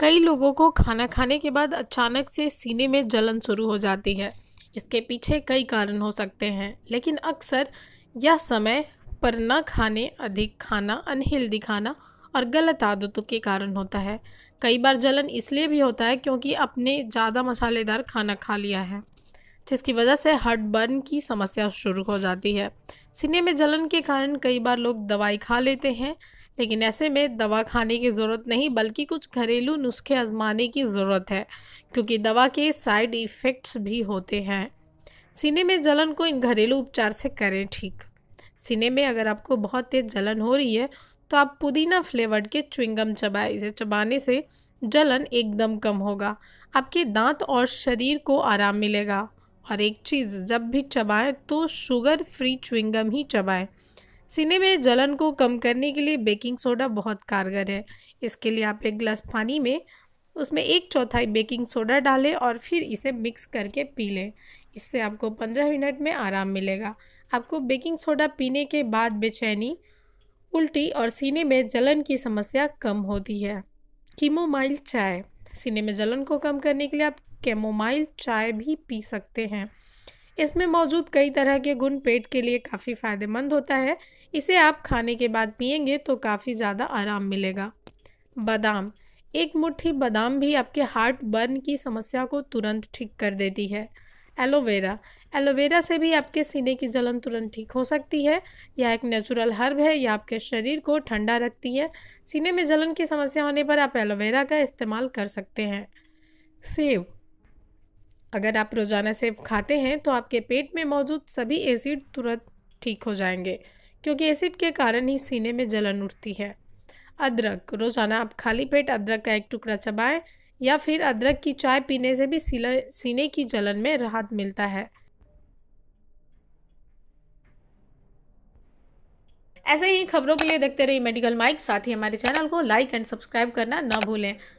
कई लोगों को खाना खाने के बाद अचानक से सीने में जलन शुरू हो जाती है इसके पीछे कई कारण हो सकते हैं लेकिन अक्सर यह समय पर न खाने अधिक खाना अनहेल्दी खाना और गलत आदतों के कारण होता है कई बार जलन इसलिए भी होता है क्योंकि अपने ज़्यादा मसालेदार खाना खा लिया है जिसकी वजह से हार्ट बर्न की समस्या शुरू हो जाती है सीने में जलन के कारण कई बार लोग दवाई खा लेते हैं लेकिन ऐसे में दवा खाने की ज़रूरत नहीं बल्कि कुछ घरेलू नुस्खे आजमाने की ज़रूरत है क्योंकि दवा के साइड इफ़ेक्ट्स भी होते हैं सीने में जलन को इन घरेलू उपचार से करें ठीक सीने में अगर आपको बहुत तेज़ जलन हो रही है तो आप पुदीना फ्लेवर्ड के चुंगम चबाएं इसे चबाने से जलन एकदम कम होगा आपके दांत और शरीर को आराम मिलेगा और एक चीज़ जब भी चबाएं तो शुगर फ्री चुंगम ही चबाएं सीने में जलन को कम करने के लिए बेकिंग सोडा बहुत कारगर है इसके लिए आप एक गिलास पानी में उसमें एक चौथाई बेकिंग सोडा डालें और फिर इसे मिक्स करके पी लें इससे आपको पंद्रह मिनट में आराम मिलेगा आपको बेकिंग सोडा पीने के बाद बेचैनी उल्टी और सीने में जलन की समस्या कम होती है कीमोमाइल चाय सीने में जलन को कम करने के लिए आप केमोमाइल चाय भी पी सकते हैं इसमें मौजूद कई तरह के गुण पेट के लिए काफ़ी फ़ायदेमंद होता है इसे आप खाने के बाद पियेंगे तो काफ़ी ज़्यादा आराम मिलेगा बादाम एक मुट्ठी बादाम भी आपके हार्ट बर्न की समस्या को तुरंत ठीक कर देती है एलोवेरा एलोवेरा से भी आपके सीने की जलन तुरंत ठीक हो सकती है यह एक नेचुरल हर्ब है यह आपके शरीर को ठंडा रखती है सीने में जलन की समस्या होने पर आप एलोवेरा का इस्तेमाल कर सकते हैं सेब अगर आप रोज़ाना सेब खाते हैं तो आपके पेट में मौजूद सभी एसिड तुरंत ठीक हो जाएंगे क्योंकि एसिड के कारण ही सीने में जलन उठती है अदरक रोज़ाना आप खाली पेट अदरक का एक टुकड़ा चबाएं या फिर अदरक की चाय पीने से भी सीने की जलन में राहत मिलता है ऐसे ही खबरों के लिए देखते रहिए मेडिकल माइक साथ ही हमारे चैनल को लाइक एंड सब्सक्राइब करना ना भूलें